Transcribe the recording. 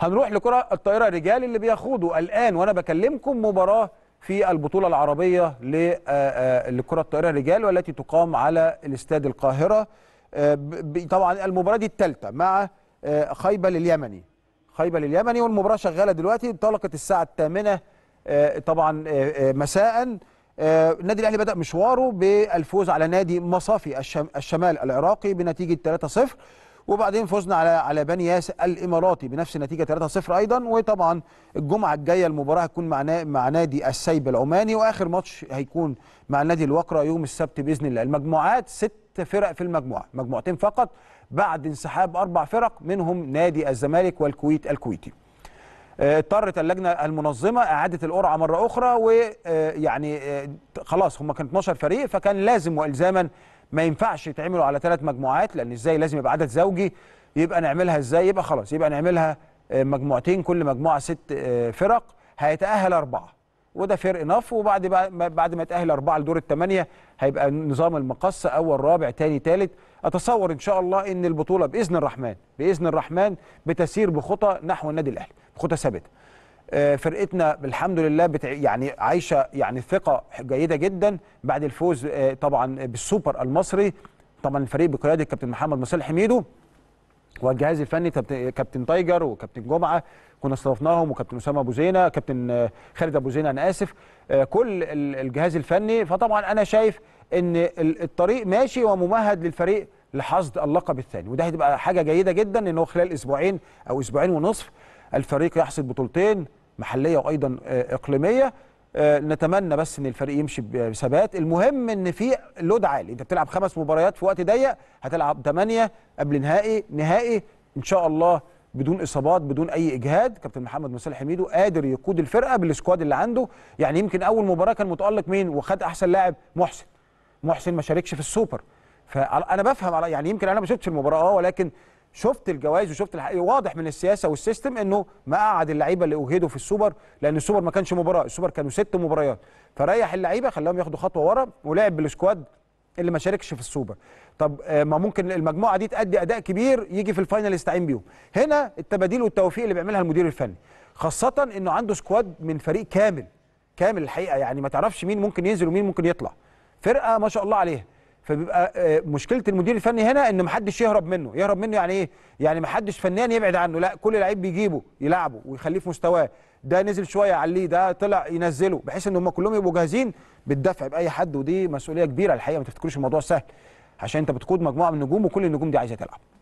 هنروح لكرة الطائرة الرجال اللي بيخوضوا الآن وأنا بكلمكم مباراة في البطولة العربية آه، آه، لكرة الطائرة الرجال والتي تقام على الاستاد القاهرة آه، طبعا المباراة دي الثالثة مع خيبل اليمني خيبل اليمني والمباراة شغالة دلوقتي انطلقت الساعة الثامنة طبعا مساءً النادي الاهلي بدا مشواره بالفوز على نادي مصافي الشمال العراقي بنتيجه 3-0 وبعدين فزنا على على بني ياس الاماراتي بنفس النتيجه 3-0 ايضا وطبعا الجمعه الجايه المباراه هتكون مع مع نادي السيب العماني واخر ماتش هيكون مع نادي الوقره يوم السبت باذن الله المجموعات ست فرق في المجموعه مجموعتين فقط بعد انسحاب اربع فرق منهم نادي الزمالك والكويت الكويتي آه، اضطرت اللجنه المنظمه اعاده القرعه مره اخرى ويعني آه، آه، خلاص هم كان 12 فريق فكان لازم والزاما ما ينفعش يتعملوا على ثلاث مجموعات لان ازاي لازم يبقى عدد زوجي يبقى نعملها ازاي يبقى خلاص يبقى نعملها آه، مجموعتين كل مجموعه ست آه، فرق هيتاهل اربعه وده فرق نف وبعد بعد ما يتاهل اربعه لدور الثمانيه هيبقى نظام المقص اول رابع ثاني ثالث اتصور ان شاء الله ان البطوله باذن الرحمن باذن الرحمن بتسير بخطى نحو النادي الاهلي بخطى ثابته آه، فرقتنا بالحمد لله بتع... يعني عايشه يعني ثقه جيده جدا بعد الفوز آه، طبعا بالسوبر المصري طبعا الفريق بقياده كابتن محمد مصالح حميدو والجهاز الفني كابتن تايجر وكابتن جمعه كنا استضفناهم وكابتن اسامه ابو زينه كابتن آه، خالد ابو زينه انا اسف كل الجهاز الفني فطبعا انا شايف ان الطريق ماشي وممهد للفريق لحصد اللقب الثاني وده هتبقى حاجه جيده جدا ان هو خلال اسبوعين او اسبوعين ونصف الفريق يحصد بطولتين محليه وايضا آه، اقليميه آه، نتمنى بس ان الفريق يمشي بثبات المهم ان في لود عالي انت بتلعب خمس مباريات في وقت ضيق هتلعب ثمانيه قبل نهائي نهائي ان شاء الله بدون اصابات بدون اي اجهاد كابتن محمد مصطفى حميدو قادر يقود الفرقه بالسكواد اللي عنده يعني يمكن اول مباراه كان متالق مين وخد احسن لاعب محسن محسن ما شاركش في السوبر فانا بفهم يعني يمكن انا ما شفتش المباراه اه ولكن شفت الجوائز وشفت الحقيقه واضح من السياسه والسيستم انه ما قعد اللعيبه اللي اجهدوا في السوبر لان السوبر ما كانش مباراه السوبر كانوا ست مباريات فريح اللعيبه خلاهم ياخدوا خطوه ورا ولعب بالسكواد اللي ما شاركش في السوبر طب آه، ما ممكن المجموعه دي تأدي اداء كبير يجي في الفاينل يستعين بيهم هنا التباديل والتوفيق اللي بيعملها المدير الفني خاصه انه عنده سكواد من فريق كامل كامل الحقيقه يعني ما تعرفش مين ممكن ينزل ومين ممكن يطلع فرقه ما شاء الله عليها فبيبقى آه، مشكله المدير الفني هنا ان محدش يهرب منه يهرب منه يعني ايه يعني محدش فنان يبعد عنه لا كل لعيب بيجيبه يلعبه ويخليه في مستواه ده نزل شويه عليه ده طلع ينزله بحيث ان هم كلهم يبقوا جاهزين بالدفع باي حد ودي مسؤوليه كبيره الحقيقه ما تفتكروش الموضوع سهل عشان انت بتقود مجموعه من النجوم وكل النجوم دي عايزه تلعب